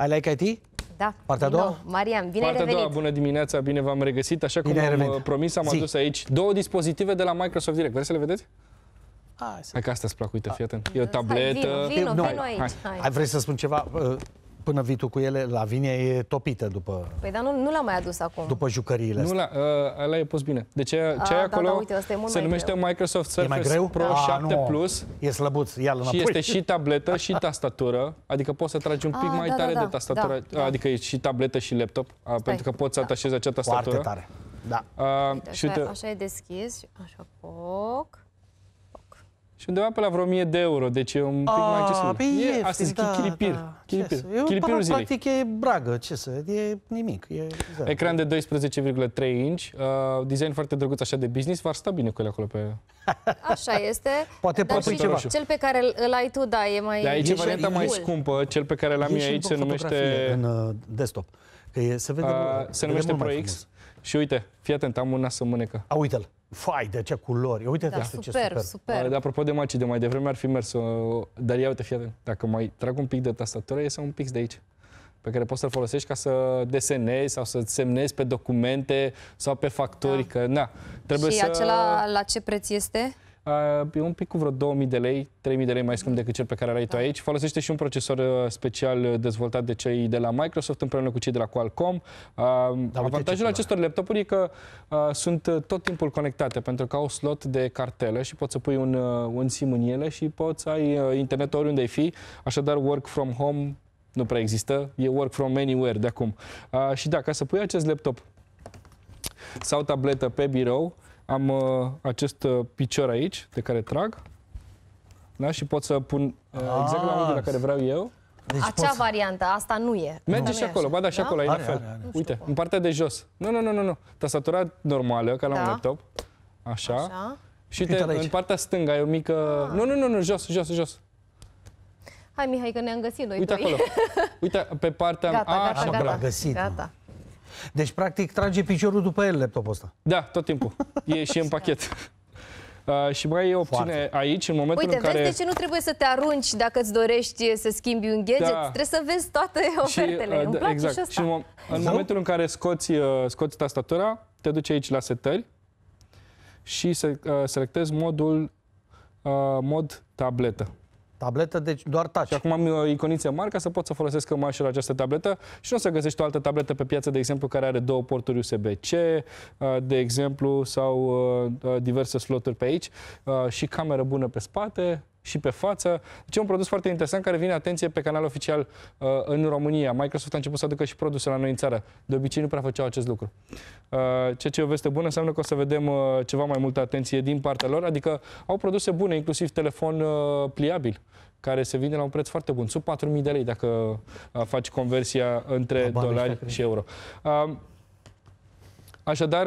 Ai like IT? Da. Partea a doua? Marian, bine Partea revenit. doua, bună dimineața, bine v-am regăsit. Așa cum am uh, promis, am adus aici două dispozitive de la Microsoft Direct. Vreți să le vedeți? Hai, hai că asta îți plac, uite, fii atent. E o tabletă. Hai, vino, vino, hai, vino aici. Hai. hai. Vrei să spun ceva? Uh, până vii tu cu ele, la vine e topită după... Păi dar nu, nu l-am mai adus acum. După jucăriile nu astea. Nu, ă, ăla e pus bine. Deci ce ah, da, acolo da, uite, e se numește greu. Microsoft Surface greu? Pro A, ah, 7 nu. Plus. E slăbuț, ia Și este și tabletă și tastatură, adică poți să tragi un pic A, ah, mai da, da, tare da, de tastatură, da, da, adică e și tabletă și laptop, Stai. pentru că poți să da. atașezi acea tastatură. Foarte tare. Da. Uh, uite, așa, uite, așa e deschis, așa poc și undeva pe la vreo 1000 de euro, deci e un pic A, mai ah, accesibil. E, da, da. e astăzi da, chilipir. Da. chilipir. Ce chiripirul chiripir zilei. Practic e bragă, ce să, e nimic. E, da. Ecran de 12,3 inch, uh, design foarte drăguț așa de business, v-ar sta bine cu ele acolo pe... Așa este. Poate Dar poate ceva. Cel pe care îl ai tu, da, e mai... Da, aici e varianta mai scumpă, cel pe care l-am eu aici se numește... în uh, desktop. Că e, se vede, uh, se numește Pro X. Și uite, fii atent, am un nas în mânecă. A, uite-l. Fai, de ce culori. Uite-te da, da. super, ce super. super. Dar apropo de maci, de mai devreme ar fi mers. Uh, dar ia uite, fii atent. Dacă mai trag un pic de tastatură, iese un pix de aici pe care poți să-l folosești ca să desenezi sau să semnezi pe documente sau pe facturi. Da. Că, na, trebuie și să... acela la ce preț este? Ah, e un pic cu vreo 2000 de lei, 3000 de lei mai scump decât cel pe care l-ai tu aici. Folosește și un procesor ah, special ah, dezvoltat de cei de la Microsoft împreună cu cei de la Qualcomm. Da, Avantajul acestor laptopuri e că sunt tot timpul conectate pentru că au slot de cartelă și poți să pui un, un SIM în ele și poți să ai internet oriunde ai fi. Așadar, work from home nu prea există, e work from anywhere de acum. Uh, și da, ca să pui acest laptop sau tabletă pe birou, am uh, acest uh, picior aici, de care trag, da? și pot să pun uh, exact la ah. unghiul la care vreau eu. Deci Acea să... variantă, asta nu e. Merge nu și acolo, ba da, și da? acolo, e la fel. Are, are. Uite, în partea de jos. Nu, nu, nu, nu, nu. Tastatura normală, ca la da. un laptop. Așa. Așa. Și te, în partea stângă ai o mică... Ah. Nu, nu, nu, nu, jos, jos, jos. Hai, Mihai, că ne-am găsit noi Uite doi. acolo. Uite, pe partea... Gata, ah, am... gata, gata, gata. Găsit, gata. Deci, practic, trage piciorul după el laptopul ăsta. Da, tot timpul. E și în pachet. Uh, și mai e opțiune Foarte. aici, în momentul Uite, în care... Uite, vezi de ce nu trebuie să te arunci dacă îți dorești să schimbi un gadget? Da. Trebuie să vezi toate ofertele. Și, uh, Îmi da, place exact. și, și în, în momentul în care scoți, uh, scoți tastatura, te duci aici la setări și se, uh, selectezi modul uh, mod tabletă. Tabletă, deci doar taci. Și acum am iconițe marca să pot să folosesc în mașină această tabletă și nu o să găsești o altă tabletă pe piață, de exemplu, care are două porturi USB-C, uh, de exemplu, sau uh, uh, diverse sloturi pe aici și cameră bună pe spate, și pe față. Deci e un produs foarte interesant care vine, atenție, pe canal oficial uh, în România. Microsoft a început să aducă și produse la noi în țară. De obicei nu prea făceau acest lucru. Uh, ceea ce e o veste bună înseamnă că o să vedem uh, ceva mai multă atenție din partea lor, adică au produse bune, inclusiv telefon uh, pliabil care se vinde la un preț foarte bun, sub 4.000 de lei dacă uh, faci conversia între dolari și euro. Uh, Așadar,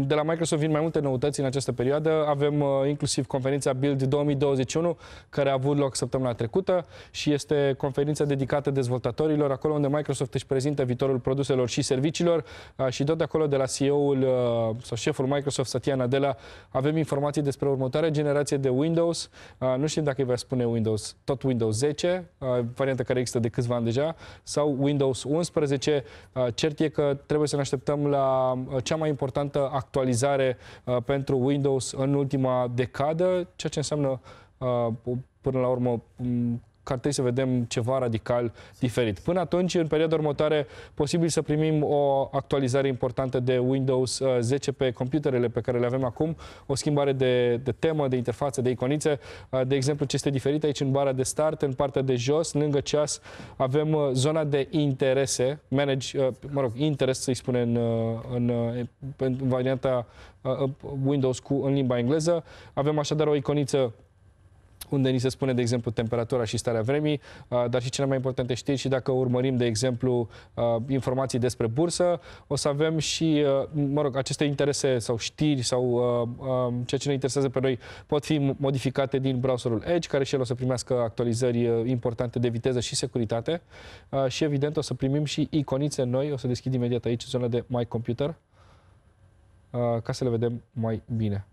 de la Microsoft vin mai multe noutăți în această perioadă. Avem uh, inclusiv conferința Build 2021, care a avut loc săptămâna trecută și este conferința dedicată dezvoltatorilor, acolo unde Microsoft își prezintă viitorul produselor și serviciilor uh, și tot de acolo de la CEO-ul uh, sau șeful Microsoft, Satya Nadella, avem informații despre următoarea generație de Windows. Nu știm dacă îi va spune Windows, tot Windows 10, varianta care există de câțiva ani deja, sau Windows 11. Cert e că trebuie să ne așteptăm la Uh, cea mai importantă actualizare uh, pentru Windows în ultima decadă, ceea ce înseamnă uh, până la urmă că ar trebui să vedem ceva radical diferit. Până atunci, în perioada următoare, posibil să primim o actualizare importantă de Windows 10 uh, pe computerele pe care le avem acum, o schimbare de, de temă, de interfață, de iconițe. Uh, de exemplu, ce este diferit aici în bara de start, în partea de jos, lângă ceas, avem uh, zona de interese, manage, mă rog, interes să-i spune în, în, în varianta Windows cu în limba engleză. Avem așadar o iconiță unde ni se spune, de exemplu, temperatura și starea vremii, uh, dar și cele mai importante știri și dacă urmărim, de exemplu, uh, informații despre bursă, o să avem și, uh, mă rog, aceste interese sau știri sau um, ceea ce ne interesează pe noi pot fi modificate din browserul Edge, care și el o să primească actualizări importante de viteză și securitate și, evident, o să primim și iconițe noi. O să deschid imediat aici zona de My Computer ca să le vedem mai bine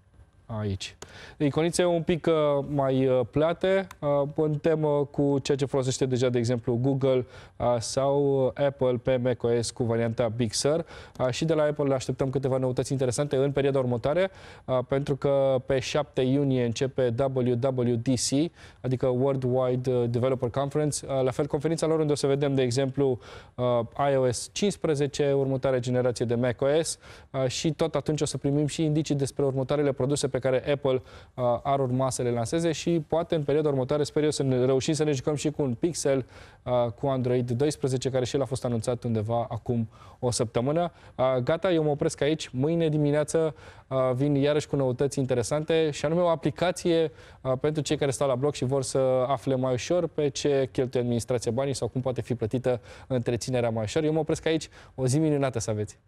aici. Iconița e un pic uh, mai uh, plate, uh, în temă cu ceea ce folosește deja, de exemplu, Google uh, sau uh, Apple pe macOS cu varianta Big Sur. Uh, și de la Apple așteptăm câteva noutăți interesante în perioada următoare, uh, pentru că pe 7 iunie începe WWDC, adică Worldwide uh, Developer Conference, uh, la fel conferința lor unde o să vedem, de exemplu, uh, iOS 15, următoarea generație de macOS uh, și tot atunci o să primim și indicii despre următoarele produse pe pe care Apple uh, ar urma să le lanseze și poate în perioada următoare sper eu să ne reușim să ne jucăm și cu un Pixel uh, cu Android 12 care și el a fost anunțat undeva acum o săptămână. Uh, gata, eu mă opresc aici. Mâine dimineață uh, vin iarăși cu noutăți interesante și anume o aplicație uh, pentru cei care stau la bloc și vor să afle mai ușor pe ce cheltuie administrația banii sau cum poate fi plătită întreținerea mai ușor. Eu mă opresc aici. O zi minunată să aveți!